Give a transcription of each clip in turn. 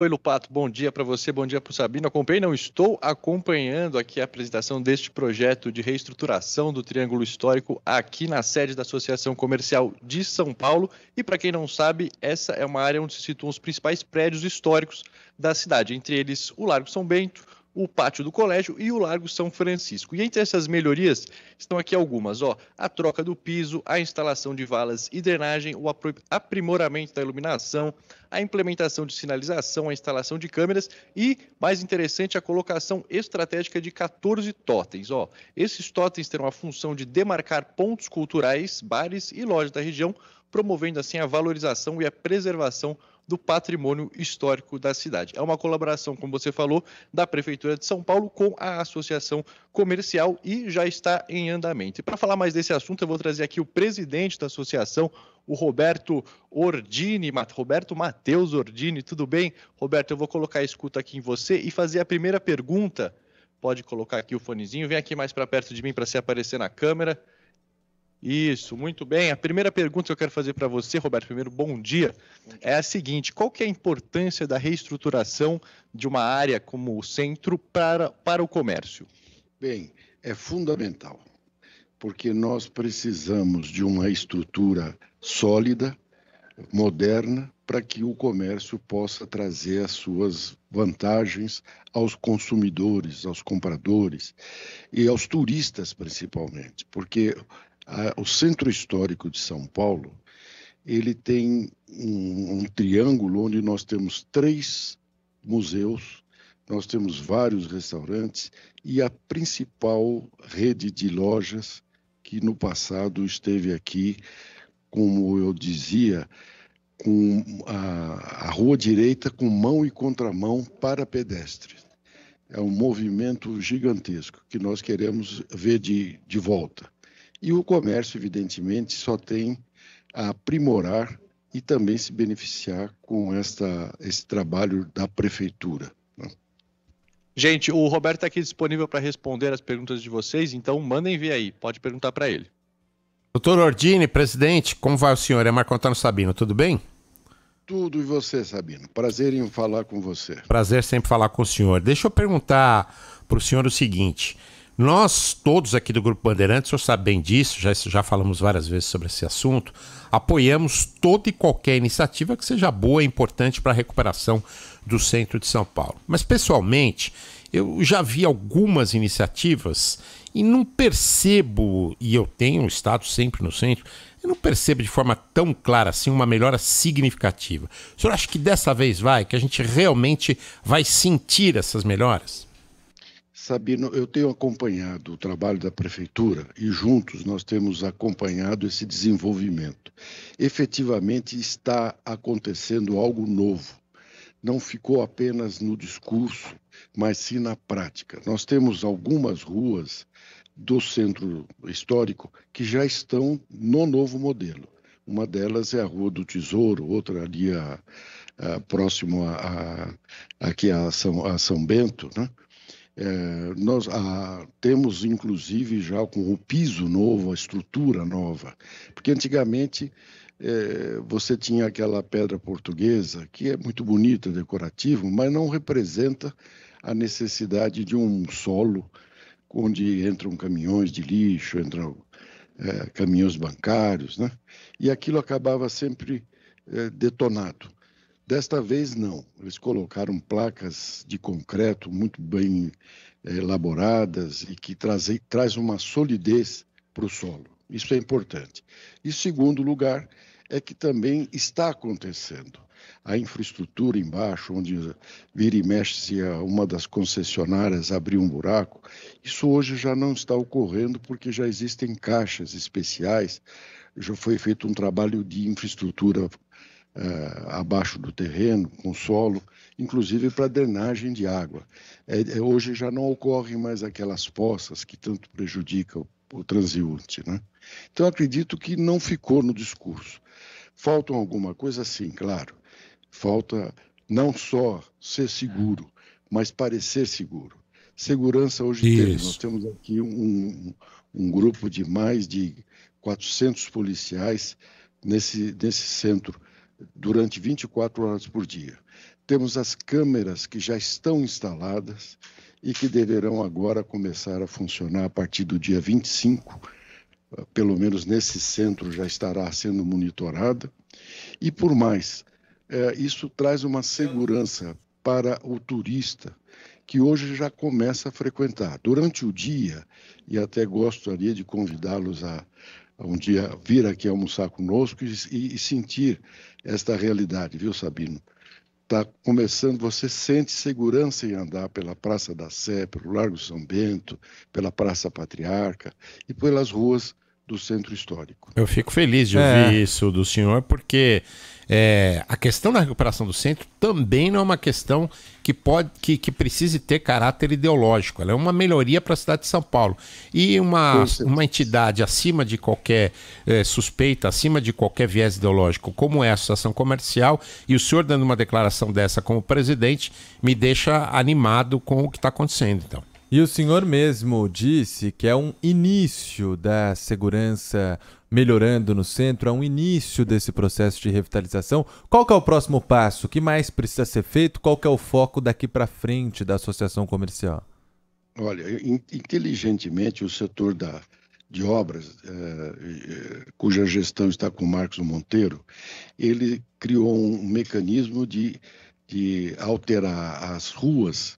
Oi, Lupato, bom dia para você, bom dia para o Sabino. Acompanhei, não estou acompanhando aqui a apresentação deste projeto de reestruturação do Triângulo Histórico aqui na sede da Associação Comercial de São Paulo. E para quem não sabe, essa é uma área onde se situam os principais prédios históricos da cidade, entre eles o Largo São Bento, o pátio do colégio e o Largo São Francisco. E entre essas melhorias estão aqui algumas: ó, a troca do piso, a instalação de valas e drenagem, o aprimoramento da iluminação, a implementação de sinalização, a instalação de câmeras e, mais interessante, a colocação estratégica de 14 totens. Ó, esses totens terão a função de demarcar pontos culturais, bares e lojas da região, promovendo assim a valorização e a preservação do patrimônio histórico da cidade. É uma colaboração, como você falou, da Prefeitura de São Paulo com a Associação Comercial e já está em andamento. E para falar mais desse assunto, eu vou trazer aqui o presidente da associação, o Roberto Ordini, Roberto Matheus Ordini, tudo bem? Roberto, eu vou colocar a escuta aqui em você e fazer a primeira pergunta. Pode colocar aqui o fonezinho, vem aqui mais para perto de mim para se aparecer na câmera. Isso, muito bem. A primeira pergunta que eu quero fazer para você, Roberto, primeiro, bom dia, é a seguinte: qual que é a importância da reestruturação de uma área como o centro para, para o comércio? Bem, é fundamental, porque nós precisamos de uma estrutura sólida, moderna, para que o comércio possa trazer as suas vantagens aos consumidores, aos compradores e aos turistas, principalmente, porque o centro histórico de São Paulo ele tem um, um triângulo onde nós temos três museus, nós temos vários restaurantes e a principal rede de lojas que no passado esteve aqui, como eu dizia, com a, a, rua direita com mão e contramão para pedestres. É um movimento gigantesco que nós queremos ver de, de volta. E o comércio, evidentemente, só tem a aprimorar e também se beneficiar com esta, esse trabalho da prefeitura. Né? Gente, o Roberto está aqui disponível para responder as perguntas de vocês, então mandem ver aí, pode perguntar para ele. Doutor Ordini, presidente, como vai o senhor? É Marco Antônio Sabino, tudo bem? Tudo e você, Sabino. Prazer em falar com você. Prazer sempre falar com o senhor. Deixa eu perguntar para o senhor o seguinte. Nós todos aqui do Grupo Bandeirantes, o senhor sabe bem disso, já, já falamos várias vezes sobre esse assunto, apoiamos toda e qualquer iniciativa que seja boa e importante para a recuperação do centro de São Paulo. Mas pessoalmente, eu já vi algumas iniciativas e não percebo, e eu tenho estado sempre no centro, eu não percebo de forma tão clara assim uma melhora significativa. O senhor acha que dessa vez vai, que a gente realmente vai sentir essas melhoras? Sabino, eu tenho acompanhado o trabalho da prefeitura e juntos nós temos acompanhado esse desenvolvimento. Efetivamente está acontecendo algo novo. Não ficou apenas no discurso, mas sim na prática. Nós temos algumas ruas do centro histórico que já estão no novo modelo. Uma delas é a Rua do Tesouro, outra ali a, a, próximo a, a, aqui a São, a São Bento, né? É, nós a, ah, temos, inclusive, já com o piso novo, a estrutura nova, porque antigamente é, você tinha aquela pedra portuguesa, que é muito bonita, decorativo, mas não representa a necessidade de um solo onde entram caminhões de lixo, entram é, caminhões bancários, né? e aquilo acabava sempre é, detonado. Desta vez, não. Eles colocaram placas de concreto muito bem eh, elaboradas e que trazem traz uma solidez para o solo. Isso é importante. E segundo lugar, é que também está acontecendo. A infraestrutura embaixo, onde vira e mexe-se uma das concessionárias abriu um buraco, isso hoje já não está ocorrendo porque já existem caixas especiais, já foi feito um trabalho de infraestrutura uh, abaixo do terreno, com solo, inclusive para drenagem de água. É, é hoje já não ocorrem mais aquelas poças que tanto prejudicam o, o transeunte. Né? Então, acredito que não ficou no discurso. Faltam alguma coisa, sim, claro. Falta não só ser seguro, mas parecer seguro. Segurança hoje temos. Nós temos aqui um, um grupo de mais de 400 policiais nesse, nesse centro durante 24 horas por dia. Temos as câmeras que já estão instaladas e que deverão agora começar a funcionar a partir do dia 25. Eh, pelo menos nesse centro já estará sendo monitorada. E por mais, eh, isso traz uma segurança para o turista que hoje já começa a frequentar. Durante o dia, e até gostaria de convidá-los a, um dia vir aqui almoçar conosco e, e, e sentir esta realidade, viu, Sabino? Está começando, você sente segurança em andar pela Praça da Sé, pelo Largo São Bento, pela Praça Patriarca e pelas ruas do centro histórico. Eu fico feliz de ouvir é. isso do senhor, porque é, a questão da recuperação do centro também não é uma questão que pode que, que precise ter caráter ideológico. Ela é uma melhoria para a cidade de São Paulo. E uma, uma entidade acima de qualquer é, suspeita, acima de qualquer viés ideológico, como é a Associação Comercial, e o senhor dando uma declaração dessa como presidente, me deixa animado com o que está acontecendo. Então. E o senhor mesmo disse que é um início da segurança melhorando no centro, é um início desse processo de revitalização. Qual que é o próximo passo? O que mais precisa ser feito? Qual que é o foco daqui para frente da associação comercial? Olha, inteligentemente o setor da, de obras, eh, eh, cuja gestão está com Marcos Monteiro, ele criou um mecanismo de, de alterar as ruas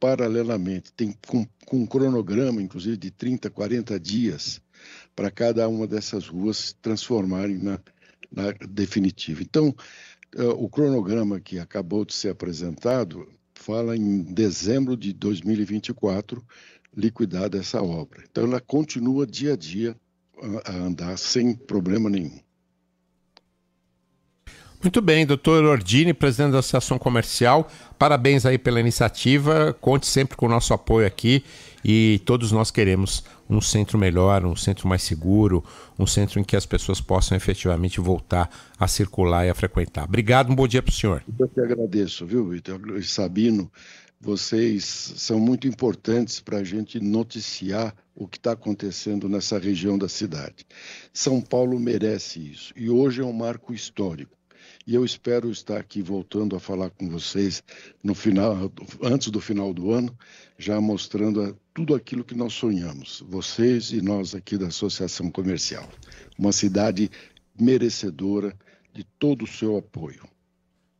paralelamente, tem com, com um cronograma, inclusive, de 30, 40 dias para cada uma dessas ruas se transformarem na, na definitiva. Então, uh, o cronograma que acabou de ser apresentado fala em dezembro de 2024 liquidada essa obra. Então, ela continua dia a dia a, a andar sem problema nenhum. Muito bem, doutor Ordini, presidente da Associação Comercial, parabéns aí pela iniciativa, conte sempre com o nosso apoio aqui e todos nós queremos um centro melhor, um centro mais seguro, um centro em que as pessoas possam efetivamente voltar a circular e a frequentar. Obrigado, um bom dia para o senhor. Eu que agradeço, viu, Vitor? Sabino, vocês são muito importantes para a gente noticiar o que está acontecendo nessa região da cidade. São Paulo merece isso e hoje é um marco histórico e eu espero estar aqui voltando a falar com vocês no final, antes do final do ano, já mostrando tudo aquilo que nós sonhamos, vocês e nós aqui da Associação Comercial. Uma cidade merecedora de todo o seu apoio.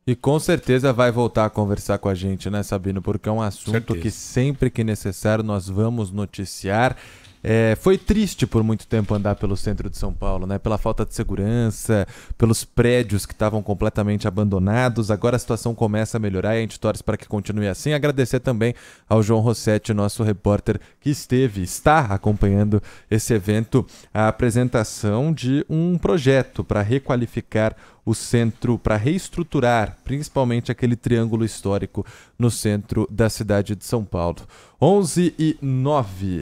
E com certeza vai voltar a conversar com a gente, né, Sabino? Porque é um assunto certeza. que sempre que necessário nós vamos noticiar. É, foi triste por muito tempo andar pelo centro de São Paulo, né? Pela falta de segurança, pelos prédios que estavam completamente abandonados. Agora a situação começa a melhorar e a gente torce para que continue assim. Agradecer também ao João Rossetti, nosso repórter, que esteve, está acompanhando esse evento, a apresentação de um projeto para requalificar o centro para reestruturar, principalmente aquele triângulo histórico no centro da cidade de São Paulo. 11 e 9.